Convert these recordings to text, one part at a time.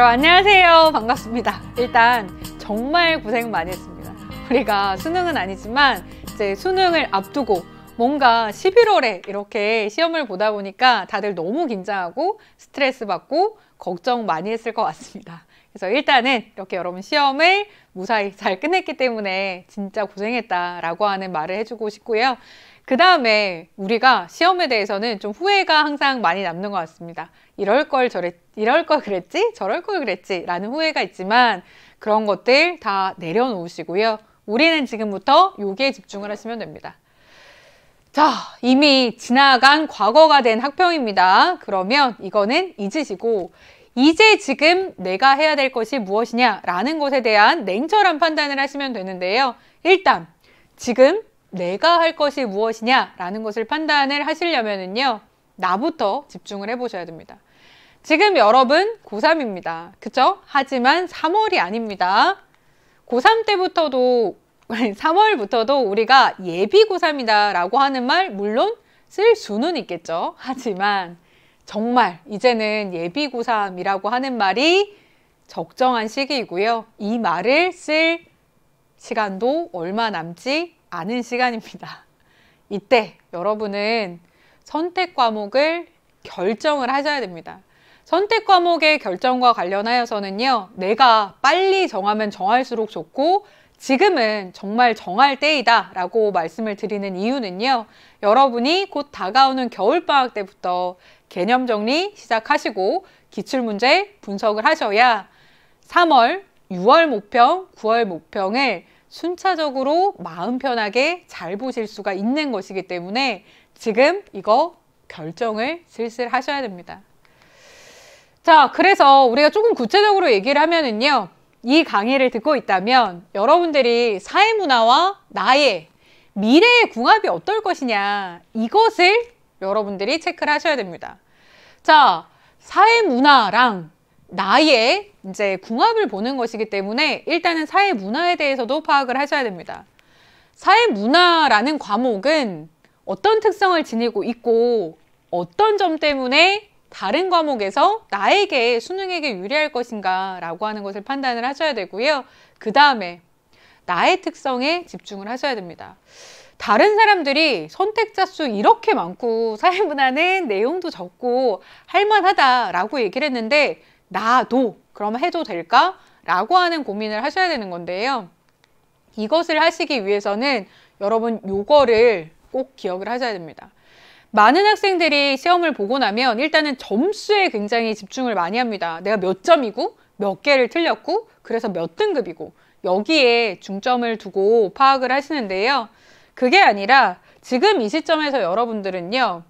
여러분 안녕하세요 반갑습니다 일단 정말 고생 많이 했습니다 우리가 수능은 아니지만 이제 수능을 앞두고 뭔가 11월에 이렇게 시험을 보다 보니까 다들 너무 긴장하고 스트레스 받고 걱정 많이 했을 것 같습니다 그래서 일단은 이렇게 여러분 시험을 무사히 잘 끝냈기 때문에 진짜 고생했다라고 하는 말을 해주고 싶고요. 그 다음에 우리가 시험에 대해서는 좀 후회가 항상 많이 남는 것 같습니다. 이럴 걸 저랬, 이럴 걸 그랬지, 저럴 걸 그랬지 라는 후회가 있지만 그런 것들 다 내려놓으시고요. 우리는 지금부터 요기에 집중을 하시면 됩니다. 자, 이미 지나간 과거가 된 학평입니다. 그러면 이거는 잊으시고 이제 지금 내가 해야 될 것이 무엇이냐라는 것에 대한 냉철한 판단을 하시면 되는데요. 일단 지금 내가 할 것이 무엇이냐라는 것을 판단을 하시려면은요. 나부터 집중을 해보셔야 됩니다. 지금 여러분 고3입니다. 그죠? 하지만 3월이 아닙니다. 고3 때부터도 3월부터도 우리가 예비 고3이다 라고 하는 말 물론 쓸 수는 있겠죠. 하지만 정말 이제는 예비 고3이라고 하는 말이 적정한 시기이고요. 이 말을 쓸 시간도 얼마 남지 아는 시간입니다. 이때 여러분은 선택 과목을 결정을 하셔야 됩니다. 선택 과목의 결정과 관련하여서는요. 내가 빨리 정하면 정할수록 좋고 지금은 정말 정할 때이다 라고 말씀을 드리는 이유는요. 여러분이 곧 다가오는 겨울방학 때부터 개념 정리 시작하시고 기출문제 분석을 하셔야 3월, 6월 모평, 9월 모평을 순차적으로 마음 편하게 잘 보실 수가 있는 것이기 때문에 지금 이거 결정을 슬슬 하셔야 됩니다. 자, 그래서 우리가 조금 구체적으로 얘기를 하면은요. 이 강의를 듣고 있다면 여러분들이 사회 문화와 나의 미래의 궁합이 어떨 것이냐 이것을 여러분들이 체크를 하셔야 됩니다. 자, 사회 문화랑 나의 이제 궁합을 보는 것이기 때문에 일단은 사회 문화에 대해서도 파악을 하셔야 됩니다. 사회 문화라는 과목은 어떤 특성을 지니고 있고 어떤 점 때문에 다른 과목에서 나에게 수능에게 유리할 것인가 라고 하는 것을 판단을 하셔야 되고요. 그 다음에 나의 특성에 집중을 하셔야 됩니다. 다른 사람들이 선택자 수 이렇게 많고 사회문화는 내용도 적고 할만하다라고 얘기를 했는데 나도 그러면 해도 될까? 라고 하는 고민을 하셔야 되는 건데요. 이것을 하시기 위해서는 여러분 요거를 꼭 기억을 하셔야 됩니다. 많은 학생들이 시험을 보고 나면 일단은 점수에 굉장히 집중을 많이 합니다. 내가 몇 점이고 몇 개를 틀렸고 그래서 몇 등급이고 여기에 중점을 두고 파악을 하시는데요. 그게 아니라 지금 이 시점에서 여러분들은요.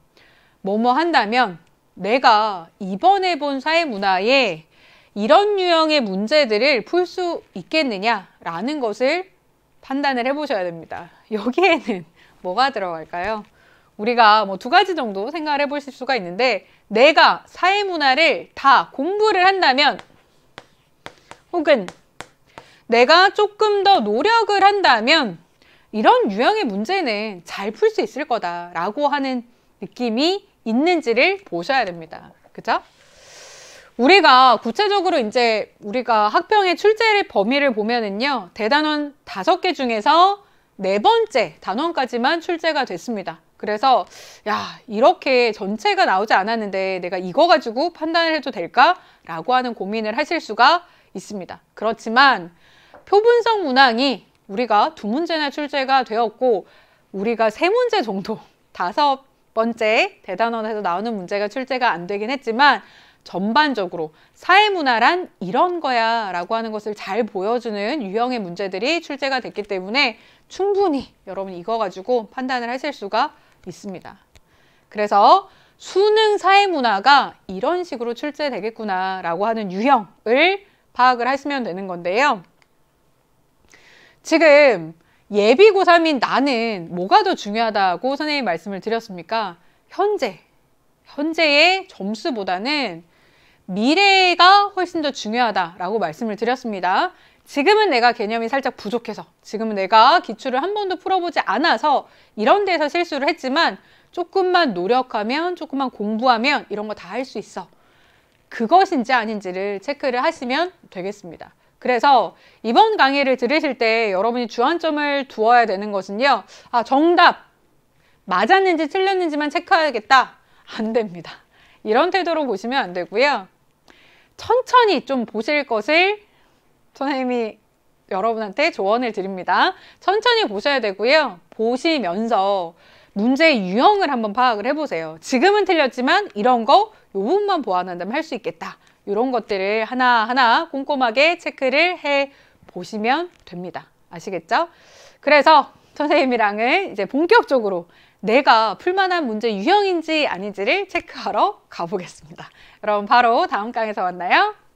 뭐뭐 한다면 내가 이번에 본 사회문화에 이런 유형의 문제들을 풀 수 있겠느냐라는 것을 판단을 해보셔야 됩니다. 여기에는 뭐가 들어갈까요? 우리가 뭐 두 가지 정도 생각을 해보실 수가 있는데 내가 사회문화를 다 공부를 한다면 혹은 내가 조금 더 노력을 한다면 이런 유형의 문제는 잘 풀 수 있을 거다라고 하는 느낌이 있는지를 보셔야 됩니다. 그죠? 우리가 구체적으로 이제 우리가 학평의 출제의 범위를 보면은요. 대단원 다섯 개 중에서 네 번째 단원까지만 출제가 됐습니다. 그래서 야 이렇게 전체가 나오지 않았는데 내가 이거 가지고 판단을 해도 될까라고 하는 고민을 하실 수가 있습니다. 그렇지만 표분성 문항이 우리가 두 문제나 출제가 되었고 우리가 세 문제 정도 다섯 번째 대단원에서 나오는 문제가 출제가 안 되긴 했지만 전반적으로 사회문화란 이런 거야 라고 하는 것을 잘 보여주는 유형의 문제들이 출제가 됐기 때문에 충분히 여러분 이거 가지고 판단을 하실 수가 있습니다. 그래서 수능 사회문화가 이런 식으로 출제되겠구나 라고 하는 유형을 파악을 하시면 되는 건데요. 지금 예비 고3인 나는 뭐가 더 중요하다고 선생님 말씀을 드렸습니까? 현재, 현재의 점수보다는 미래가 훨씬 더 중요하다라고 말씀을 드렸습니다. 지금은 내가 개념이 살짝 부족해서 지금은 내가 기출을 한 번도 풀어보지 않아서 이런 데서 실수를 했지만 조금만 노력하면 조금만 공부하면 이런 거 다 할 수 있어. 그것인지 아닌지를 체크를 하시면 되겠습니다. 그래서 이번 강의를 들으실 때 여러분이 주안점을 두어야 되는 것은요. 아, 정답! 맞았는지 틀렸는지만 체크해야겠다. 안 됩니다. 이런 태도로 보시면 안 되고요. 천천히 좀 보실 것을 선생님이 여러분한테 조언을 드립니다. 천천히 보셔야 되고요. 보시면서 문제의 유형을 한번 파악을 해보세요. 지금은 틀렸지만 이런 거 요 부분만 보완한다면 할 수 있겠다. 이런 것들을 하나하나 꼼꼼하게 체크를 해 보시면 됩니다. 아시겠죠? 그래서 선생님이랑은 이제 본격적으로 내가 풀만한 문제 유형인지 아닌지를 체크하러 가보겠습니다. 여러분 바로 다음 강에서 만나요.